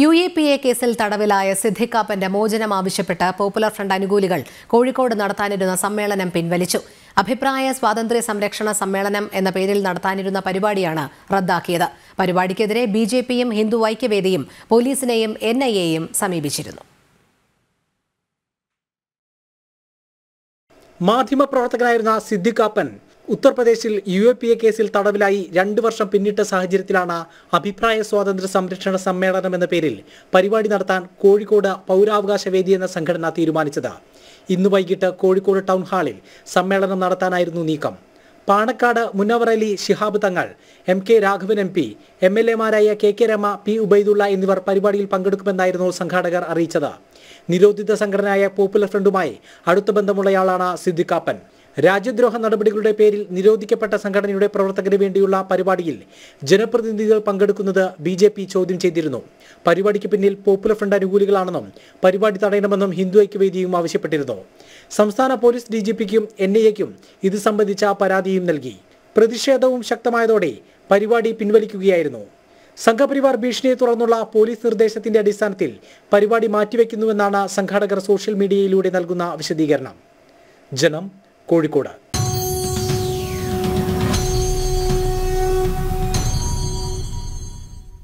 U A P A കേസിൽ തടവിലായ സിദ്ധിക്കാപ്പന്റെ മോചനം ആവശ്യപ്പെട്ട് പോപ്പുലർ ഫ്രണ്ട് അനുകൂലികൾ കോഴിക്കോട് നടത്താനിരുന്ന സമ്മേളനം പിൻവലിച്ചു അഭിപ്രായ സ്വാതന്ത്ര്യ സംരക്ഷണ സമ്മേളനം എന്ന പേരിൽ നടത്താനിരുന്ന പരിപാടിയാണ് റദ്ദാക്കിയത് പരിപാടിക്കെതിരെ ബി ജെ പിയും ഹിന്ദു ഐക്യവേദിയും പോലീസിനെയും എൻ ഐ എയും സമീപിച്ചിരുന്നു മാധ്യമപ്രവർത്തകനായിരുന്ന സിദ്ദിഖാപ്പൻ ഉത്തർപ്രദേശിൽ യു എ പി എ കേസിൽ തടവിലായി രണ്ടു വർഷം പിന്നിട്ട സാഹചര്യത്തിലാണ് അഭിപ്രായ സ്വാതന്ത്ര്യ സംരക്ഷണ സമ്മേളനം എന്ന പേരിൽ പരിപാടി നടത്താൻ കോഴിക്കോട് പൗരാവകാശ വേദി എന്ന സംഘടന തീരുമാനിച്ചത് ഇന്ന് വൈകിട്ട് കോഴിക്കോട് ടൗൺ ഹാളിൽ സമ്മേളനം നടത്താനായിരുന്നു നീക്കം Panakkad Munavvarali Shihab Thangal M K Raghavan M P എം എൽ എമാരായ K K Rama P Ubaidulla എന്നിവർ പരിപാടിയിൽ പങ്കെടുക്കുമെന്നായിരുന്നു സംഘാടകർ അറിയിച്ചത് നിരോധിത സംഘടനയായ പോപ്പുലർ ഫ്രണ്ടുമായി അടുത്ത ബന്ധമുള്ളയാളാണ് സിദ്ദിഖാപ്പൻ രാജ്യദ്രോഹ നടപടികളുടെ പേരിൽ നിരോധിക്കപ്പെട്ട സംഘടനയുടെ പ്രവർത്തകന് വേണ്ടിയുള്ള പരിപാടിയിൽ ജനപ്രതിനിധികൾ പങ്കെടുക്കുന്നത് ബി ജെ പി ചോദ്യം ചെയ്തിരുന്നു പരിപാടിക്ക് പിന്നിൽ പോപ്പുലർ ഫ്രണ്ട് അനുകൂലികളാണെന്നും പരിപാടി തടയണമെന്നും ഹിന്ദു ഐക്യവേദിയും ആവശ്യപ്പെട്ടിരുന്നു സംസ്ഥാന പോലീസ് ഡി ജി പിക്കും എൻ ഇത് സംബന്ധിച്ച പരാതിയും നൽകി പ്രതിഷേധവും ശക്തമായതോടെ പരിപാടി പിൻവലിക്കുകയായിരുന്നു സംഘപരിവാർ ഭീഷണിയെ തുടർന്നുള്ള പോലീസ് നിർദ്ദേശത്തിന്റെ അടിസ്ഥാനത്തിൽ പരിപാടി മാറ്റിവെക്കുന്നുവെന്നാണ് സംഘാടകർ സോഷ്യൽ മീഡിയയിലൂടെ നൽകുന്ന വിശദീകരണം ജനം കോഴിക്കോട്